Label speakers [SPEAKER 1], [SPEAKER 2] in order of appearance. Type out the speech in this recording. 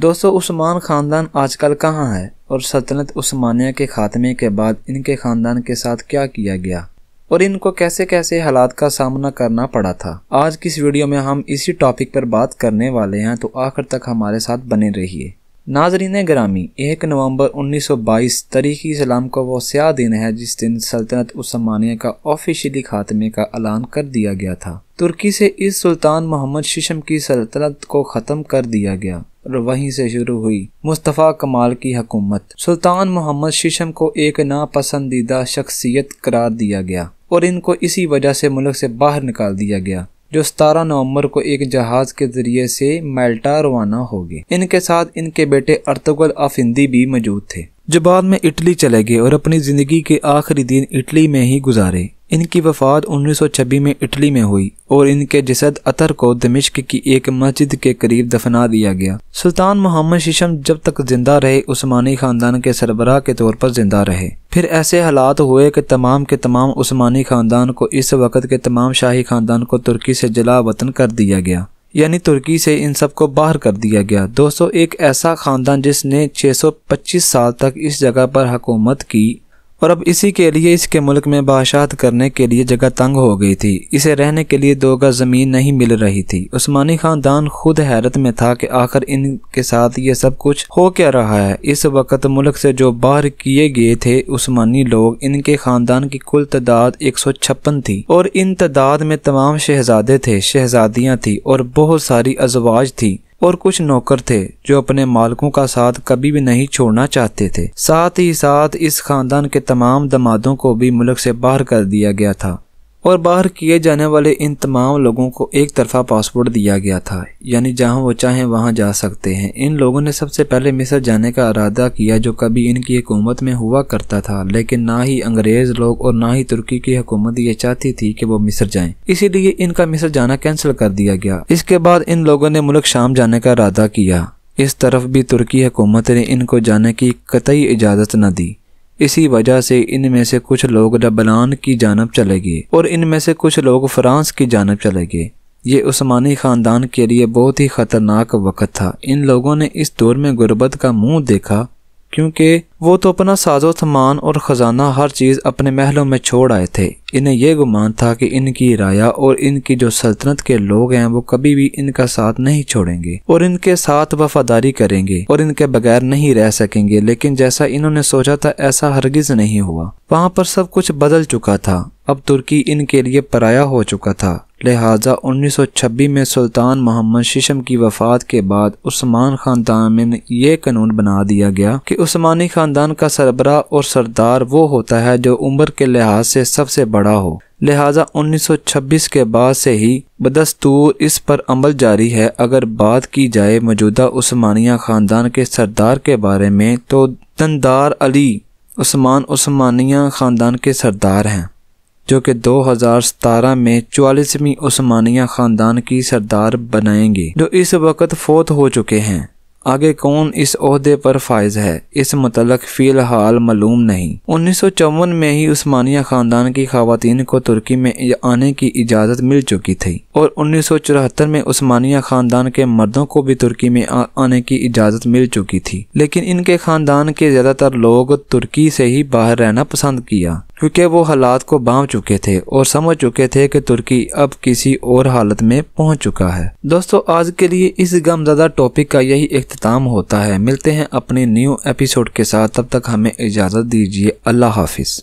[SPEAKER 1] दोस्तों उस्मान ख़ानदान आजकल कहाँ है और सल्तनत उस्मानिया के खात्मे के बाद इनके ख़ानदान के साथ क्या किया गया और इनको कैसे कैसे हालात का सामना करना पड़ा था आज की इस वीडियो में हम इसी टॉपिक पर बात करने वाले हैं तो आखिर तक हमारे साथ बने रहिए नाजरीन ग्रामी एक नवंबर 1922 तरीकी इस्लाम का वो सिया दिन है जिस दिन सल्तनत उस्मानिया का ऑफिशियली खात्मे का ऐलान कर दिया गया था तुर्की से इस सुल्तान मोहम्मद शीशम की सल्तनत को ख़त्म कर दिया गया और वहीं से शुरू हुई मुस्तफ़ा कमाल की हकूमत सुल्तान मोहम्मद शीशम को एक नापसंदीदा शख्सियत करार दिया गया और इनको इसी वजह से मुल्क से बाहर निकाल दिया गया जो सतारह नवंबर को एक जहाज के जरिए से मेल्टा रवाना हो गए इनके साथ इनके बेटे अर्तुगल हिंदी भी मौजूद थे जो बाद में इटली चले गए और अपनी जिंदगी के आखिरी दिन इटली में ही गुजारे इनकी वफात उन्नीस सौ छब्बीस में इटली में हुई और इनके जसद अतर को दमिश्क की एक मस्जिद के करीब दफना दिया गया सुल्तान मोहम्मद शीशम जब तक जिंदा रहे उस्मानी खानदान के सरबराह के तौर पर जिंदा रहे फिर ऐसे हालात हुए कि तमाम के तमाम उस्मानी खानदान को इस वक्त के तमाम शाही खानदान को तुर्की से जला वतन कर दिया गया यानी तुर्की से इन सब को बाहर कर दिया गया दोस्तों एक ऐसा खानदान जिसने 625 साल तक इस जगह पर हकूमत की और अब इसी के लिए इसके मुल्क में बादशाहत करने के लिए जगह तंग हो गई थी इसे रहने के लिए दो गज ज़मीन नहीं मिल रही थी उस्मानी ख़ानदान खुद हैरत में था कि आखिर इनके साथ ये सब कुछ हो क्या रहा है इस वक्त मुल्क से जो बाहर किए गए थे उस्मानी लोग इनके ख़ानदान की कुल तादाद एक सौ छप्पन थी और इन तादाद में तमाम शहजादे थे शहजादियाँ थी और बहुत सारी अजवाज थी और कुछ नौकर थे जो अपने मालकों का साथ कभी भी नहीं छोड़ना चाहते थे साथ ही साथ इस खानदान के तमाम दमादों को भी मुल्क से बाहर कर दिया गया था और बाहर किए जाने वाले इन तमाम लोगों को एक तरफा पासपोर्ट दिया गया था यानी जहां वो चाहें वहां जा सकते हैं इन लोगों ने सबसे पहले मिस्र जाने का इरादा किया जो कभी इनकी हुकूमत में हुआ करता था लेकिन ना ही अंग्रेज लोग और ना ही तुर्की की हुकूमत ये चाहती थी कि वो मिस्र जाएं इसीलिए इनका मिस्र जाना कैंसिल कर दिया गया इसके बाद इन लोगों ने मुल्क शाम जाने का इरादा किया इस तरफ भी तुर्की हुकूमत ने इनको जाने की कतई इजाज़त न दी इसी वजह से इनमें से कुछ लोग लबनान की जानब चले गए और इनमें से कुछ लोग फ्रांस की जानब चले गए ये उस्मानी ख़ानदान के लिए बहुत ही ख़तरनाक वक़्त था इन लोगों ने इस दौर में गुर्बत का मुंह देखा क्योंकि वो तो अपना साजो सामान और ख़जाना हर चीज़ अपने महलों में छोड़ आए थे इन्हें यह गुमान था कि इनकी राया और इनकी जो सल्तनत के लोग हैं वो कभी भी इनका साथ नहीं छोड़ेंगे और इनके साथ वफादारी करेंगे और इनके बगैर नहीं रह सकेंगे लेकिन जैसा इन्होंने सोचा था ऐसा हरगिज नहीं हुआ वहाँ पर सब कुछ बदल चुका था अब तुर्की इनके लिए पराया हो चुका था लिहाजा उन्नीस सौ छब्बीस में सुल्तान मोहम्मद शीशम की वफ़ात के बाद उस्मान ख़ानदान में ये कानून बना दिया गया कि उस्मानी ख़ानदान का सरबरा और सरदार वो होता है जो उम्र के लिहाज से सबसे बड़ा हो लिहाजा 1926 के बाद से ही बदस्तूर इस पर अमल जारी है अगर बात की जाए मौजूदा उस्मानिया ख़ानदान के सरदार के बारे में तो दंदार अली उस्मान उस्मानिया ख़ानदान के सरदार हैं जो कि दो हजार सतारह में चवालीसवीं उस्मानिया खानदान की सरदार बनाएंगी जो इस वक्त फोत हो चुके हैं आगे कौन इस अहदे पर फायज है इस मतलब फ़िलहाल मालूम नहीं उन्नीस सौ चौवन में ही उस्मानिया ख़ानदान की खातन को तुर्की में आने की इजाज़त मिल चुकी थी और उन्नीस सौ चौहत्तर में उस्मानिया ख़ानदान के मर्दों को भी तुर्की में आने की इजाज़त मिल चुकी थी लेकिन इनके ख़ानदान के ज़्यादातर लोग तुर्की से ही बाहर रहना पसंद किया क्योंकि वो हालात को बांध चुके थे और समझ चुके थे कि तुर्की अब किसी और हालत में पहुंच चुका है दोस्तों आज के लिए इस गमजदा टॉपिक का यही अख्ताम होता है मिलते हैं अपने न्यू एपिसोड के साथ तब तक हमें इजाज़त दीजिए अल्लाह हाफिज़